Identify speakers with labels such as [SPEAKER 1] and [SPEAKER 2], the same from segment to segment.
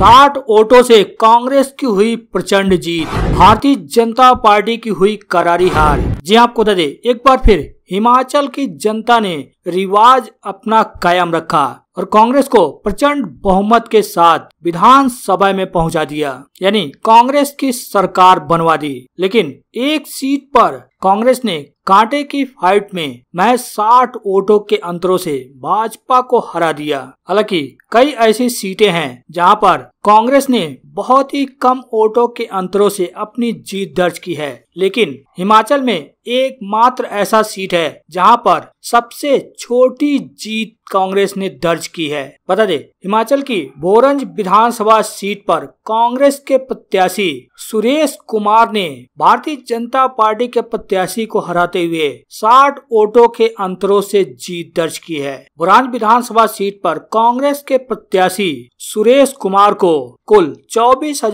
[SPEAKER 1] साठ वोटों से कांग्रेस की हुई प्रचंड जीत भारतीय जनता पार्टी की हुई करारी हार जी हाँ, आपको बता दे एक बार फिर हिमाचल की जनता ने रिवाज अपना कायम रखा और कांग्रेस को प्रचंड बहुमत के साथ विधानसभा में पहुंचा दिया यानी कांग्रेस की सरकार बनवा दी लेकिन एक सीट पर कांग्रेस ने कांटे की फाइट में महज साठ वोटों के अंतरों से भाजपा को हरा दिया हालांकि कई ऐसी सीटें हैं जहां पर कांग्रेस ने बहुत ही कम वोटों के अंतरों से अपनी जीत दर्ज की है लेकिन हिमाचल में एकमात्र ऐसा सीट है जहां पर सबसे छोटी जीत कांग्रेस ने दर्ज की है बता दे हिमाचल की बोरंज विधानसभा सीट पर कांग्रेस के प्रत्याशी सुरेश कुमार ने भारतीय जनता पार्टी के प्रत्याशी को हराते हुए 60 वोटों के अंतरों से जीत दर्ज की है बोरंज विधानसभा सीट पर कांग्रेस के प्रत्याशी सुरेश कुमार को कुल चौबीस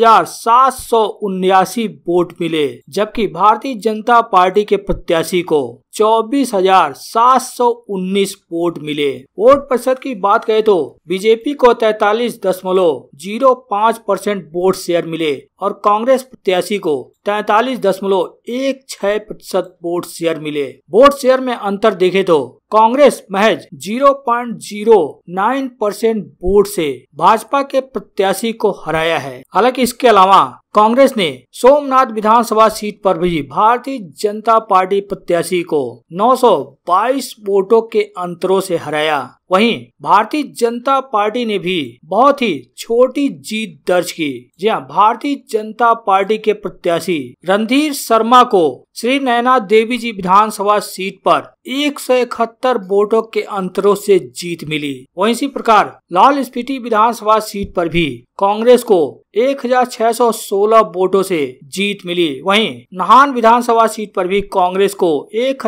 [SPEAKER 1] वोट मिले जबकि भारतीय जनता पार्टी के प्रत्याशी को चौबीस हजार सात सौ उन्नीस वोट मिले वोट प्रतिशत की बात करें तो बीजेपी को तैतालीस दशमलव जीरो पाँच परसेंट वोट शेयर मिले और कांग्रेस प्रत्याशी को तैतालीस दशमलव एक छह प्रतिशत वोट शेयर मिले वोट शेयर में अंतर देखे तो कांग्रेस महज 0.09 परसेंट वोट से भाजपा के प्रत्याशी को हराया है हालांकि इसके अलावा कांग्रेस ने सोमनाथ विधानसभा सीट पर भी भारतीय जनता पार्टी प्रत्याशी को 922 वोटों के अंतरों से हराया वहीं भारतीय जनता पार्टी ने भी बहुत ही छोटी जीत दर्ज की हाँ भारतीय जनता पार्टी के प्रत्याशी रणधीर शर्मा को श्री नैना देवी जी विधानसभा सीट पर एक सौ इकहत्तर वोटों के अंतरों से जीत मिली वहीं इसी प्रकार लाल स्पीति विधानसभा सीट पर भी कांग्रेस को 1616 वोटों से जीत मिली वहीं नहान विधानसभा सीट पर भी कांग्रेस को एक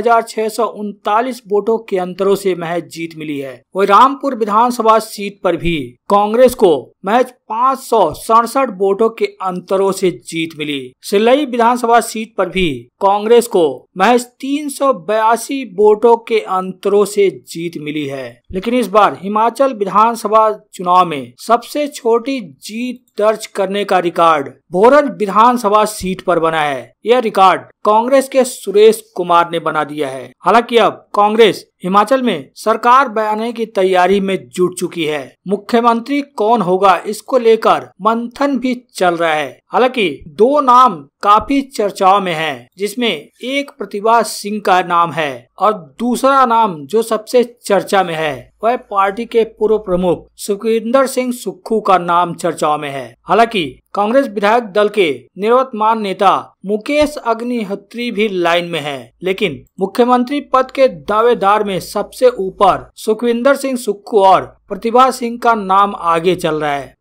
[SPEAKER 1] वोटों के अंतरों से महज जीत मिली है वही रामपुर विधानसभा सीट पर भी कांग्रेस को महज पाँच सौ सड़सठ वोटों के अंतरों से जीत मिली सिलई विधानसभा सीट पर भी कांग्रेस को महज तीन सौ बयासी वोटों के अंतरों से जीत मिली है लेकिन इस बार हिमाचल विधानसभा चुनाव में सबसे छोटी जीत दर्ज करने का रिकॉर्ड भोरन विधानसभा सीट पर बना है यह रिकॉर्ड कांग्रेस के सुरेश कुमार ने बना दिया है हालांकि अब कांग्रेस हिमाचल में सरकार बनाने की तैयारी में जुट चुकी है मुख्यमंत्री मंत्री कौन होगा इसको लेकर मंथन भी चल रहा है हालांकि दो नाम काफी चर्चाओं में हैं, जिसमें एक प्रतिभा सिंह का नाम है और दूसरा नाम जो सबसे चर्चा में है वह पार्टी के पूर्व प्रमुख सुखविंदर सिंह सुक्खू का नाम चर्चाओं में है हालांकि कांग्रेस विधायक दल के निर्वतमान नेता मुकेश अग्निहोत्री भी लाइन में है लेकिन मुख्यमंत्री पद के दावेदार में सबसे ऊपर सुखविंदर सिंह सुक्खू और प्रतिभा सिंह का नाम आगे चल रहा है